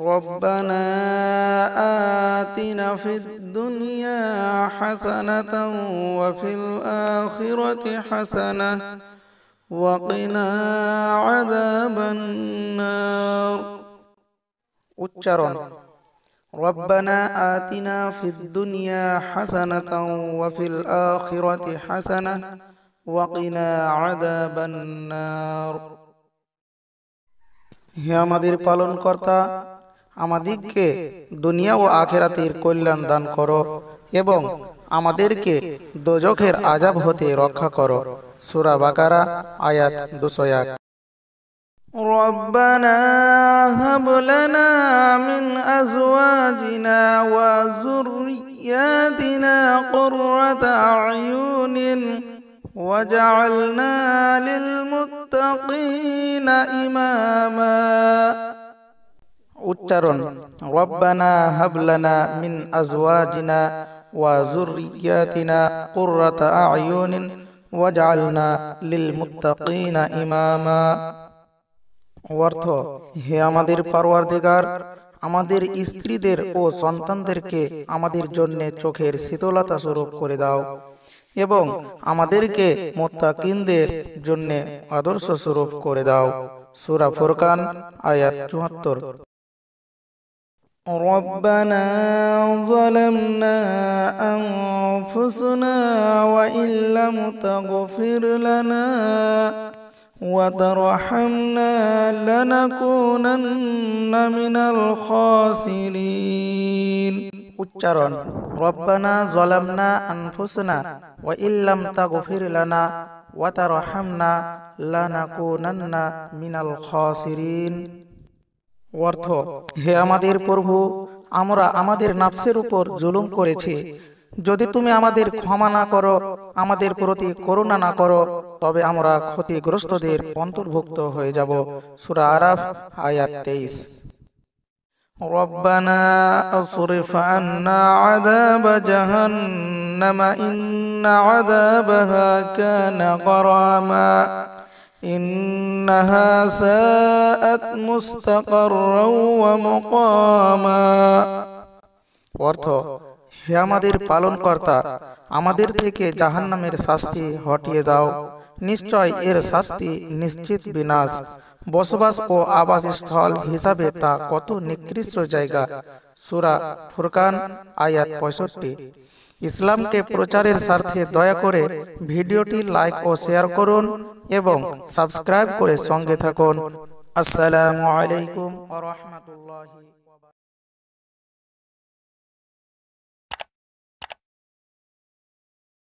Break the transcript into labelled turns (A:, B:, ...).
A: ربنا آتنا في الدنيا حسنة وفي الآخرة حسنة وقنا عذاب النار উচ্চারণ ربنا آتنا في الدنيا حسنة وفي الآخرة حسنة وقنا عذاب النار مدير بالون পালনকর্তা আমাদিগকে দুনিয়া ও আখেরাতের কল্যাণ দান করো এবং আমাদেরকে দোজখের আজাব হতে রক্ষা করো সুরা বাকারা আয়াত দুশো এক ربنا هب لنا من أزواجنا وذرياتنا قرة أعين وجعلنا للمتقين إماماً উচ্চারণ রব্বানা হাবলানা মিন আজওয়াজিনা ওয়া যুররিয়াতিনা কুররাতা আয়ুনিন ওয়াজআলনা লিল মুত্তাকিনা ইমামা অর্থ হে আমাদের পরওয়ারদিগার আমাদের স্ত্রীদের ও সন্তানদেরকে আমাদের জন্য চোখের শীতলতা স্বরূপ করে দাও এবং আমাদেরকে মোত্তাকিনদের জন্য আদর্শ স্বরূপ করে দাও সুরা ফুরকান আয়াত চুয়াত্তর ربنا ظلمنا أنفسنا وإن لم تغفر لنا وترحمنا لنكونن من الخاسرين উচ্চারণ রব্বানা জলামনা আনফুসনা وإن ইল্লাম تغفر লানা وترحمنا لنكونن من মিনাল অর্থ হে আমাদের প্রভু আমরা আমাদের নাফসের উপর জুলুম করেছি যদি তুমি আমাদের ক্ষমা না করো আমাদের প্রতি করুণা না করো তবে আমরা ক্ষতিগ্রস্তদের অন্তর্ভুক্ত হয়ে যাব সুরা আরাফ আয়াত তেইশ ربنا اصرف عنا عذاب جهنم إن عذابها كان غراما إنها ساءت مستقرا ومقاما অর্থ হে আমাদের পালনকর্তা আমাদের থেকে জাহান্নামের শাস্তি হটিয়ে দাও নিশ্চয় এর শাস্তি নিশ্চিত বিনাশ বসবাস ও আবাসস্থল হিসাবে তা কত নিকৃষ্ট জায়গা সুরা ফুরকান আয়াত পঁয়ষট্টি ইসলামকে প্রচারের স্বার্থে দয়া করে ভিডিওটি লাইক ও শেয়ার করুন এবং সাবস্ক্রাইব করে সঙ্গে থাকুন আসসালামু আলাইকুম ওয়া রাহমাতুল্লাহি